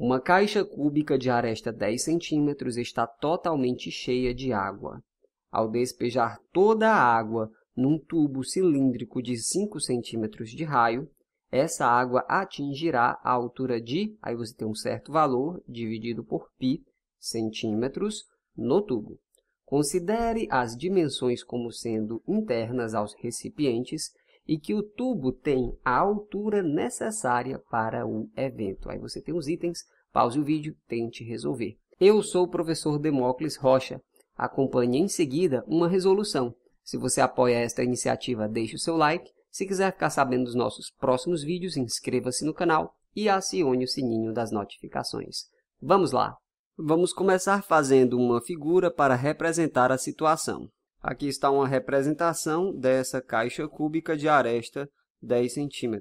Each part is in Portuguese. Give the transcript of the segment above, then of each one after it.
Uma caixa cúbica de aresta 10 centímetros está totalmente cheia de água. Ao despejar toda a água num tubo cilíndrico de 5 centímetros de raio, essa água atingirá a altura de, aí você tem um certo valor, dividido por π, centímetros, no tubo. Considere as dimensões como sendo internas aos recipientes e que o tubo tem a altura necessária para o evento. Aí você tem os itens, pause o vídeo, tente resolver. Eu sou o professor Demócles Rocha. Acompanhe em seguida uma resolução. Se você apoia esta iniciativa, deixe o seu like. Se quiser ficar sabendo dos nossos próximos vídeos, inscreva-se no canal e acione o sininho das notificações. Vamos lá! Vamos começar fazendo uma figura para representar a situação. Aqui está uma representação dessa caixa cúbica de aresta 10 cm.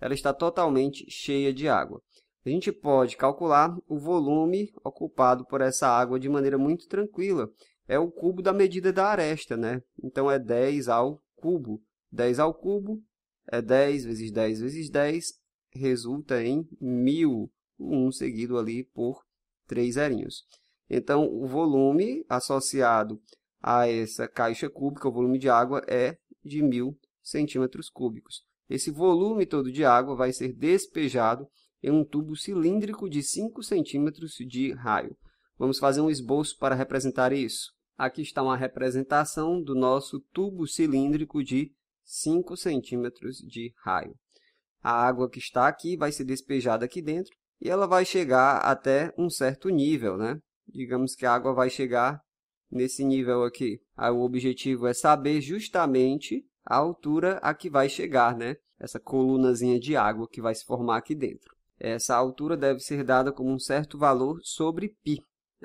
Ela está totalmente cheia de água. A gente pode calcular o volume ocupado por essa água de maneira muito tranquila. É o cubo da medida da aresta, né? Então é 10 ao cubo. 10 ao cubo é 10 vezes 10 vezes 10, resulta em 1000, um seguido ali por 3 zerinhos. Então, o volume associado a essa caixa cúbica, o volume de água é de mil centímetros cúbicos. Esse volume todo de água vai ser despejado em um tubo cilíndrico de 5 centímetros de raio. Vamos fazer um esboço para representar isso. Aqui está uma representação do nosso tubo cilíndrico de 5 centímetros de raio. A água que está aqui vai ser despejada aqui dentro e ela vai chegar até um certo nível, né? Digamos que a água vai chegar nesse nível aqui? Ah, o objetivo é saber justamente a altura a que vai chegar, né? Essa colunazinha de água que vai se formar aqui dentro. Essa altura deve ser dada como um certo valor sobre π.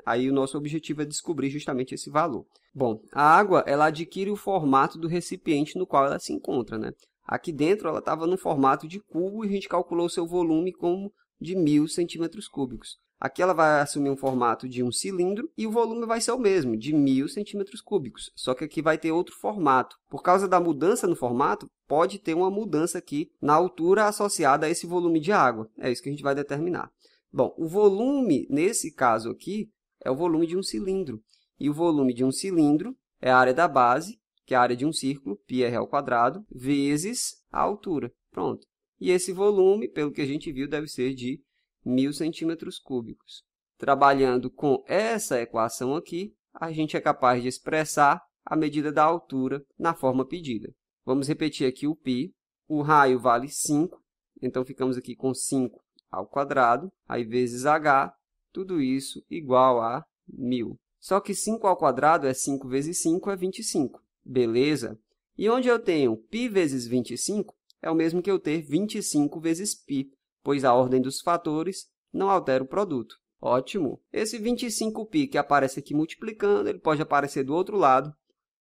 Aí o nosso objetivo é descobrir justamente esse valor. Bom, a água ela adquire o formato do recipiente no qual ela se encontra, né? Aqui dentro ela estava no formato de cubo e a gente calculou seu volume como de mil centímetros cúbicos. Aqui ela vai assumir um formato de um cilindro e o volume vai ser o mesmo, de 1.000 centímetros cúbicos, só que aqui vai ter outro formato. Por causa da mudança no formato, pode ter uma mudança aqui na altura associada a esse volume de água. É isso que a gente vai determinar. Bom, o volume, nesse caso aqui, é o volume de um cilindro. E o volume de um cilindro é a área da base, que é a área de um círculo, πr ao quadrado, vezes a altura. Pronto e esse volume, pelo que a gente viu, deve ser de 1.000 centímetros cúbicos. Trabalhando com essa equação aqui, a gente é capaz de expressar a medida da altura na forma pedida. Vamos repetir aqui o π. O raio vale 5, então ficamos aqui com 5 ao quadrado, aí vezes h, tudo isso igual a 1.000. Só que 5 ao quadrado é 5 vezes 5, é 25. Beleza? E onde eu tenho π vezes 25, é o mesmo que eu ter 25 vezes π, pois a ordem dos fatores não altera o produto. Ótimo! Esse 25π que aparece aqui multiplicando, ele pode aparecer do outro lado,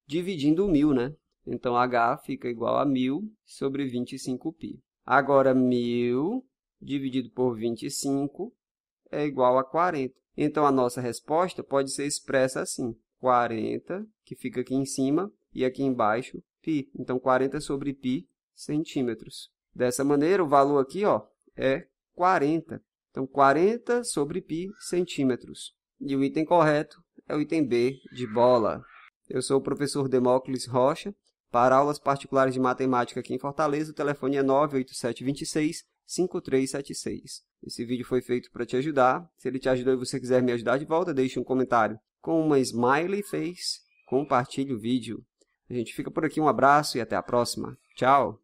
dividindo o 1.000, né? Então, h fica igual a 1.000 sobre 25π. Agora, 1.000 dividido por 25 é igual a 40. Então, a nossa resposta pode ser expressa assim, 40, que fica aqui em cima, e aqui embaixo, π. Então, 40 sobre π centímetros. Dessa maneira, o valor aqui ó, é 40. Então, 40 sobre π centímetros. E o item correto é o item B de bola. Eu sou o professor Demócles Rocha. Para aulas particulares de matemática aqui em Fortaleza, o telefone é 26 5376. Esse vídeo foi feito para te ajudar. Se ele te ajudou e você quiser me ajudar de volta, deixe um comentário com uma smiley face, compartilhe o vídeo. A gente fica por aqui, um abraço e até a próxima. Tchau!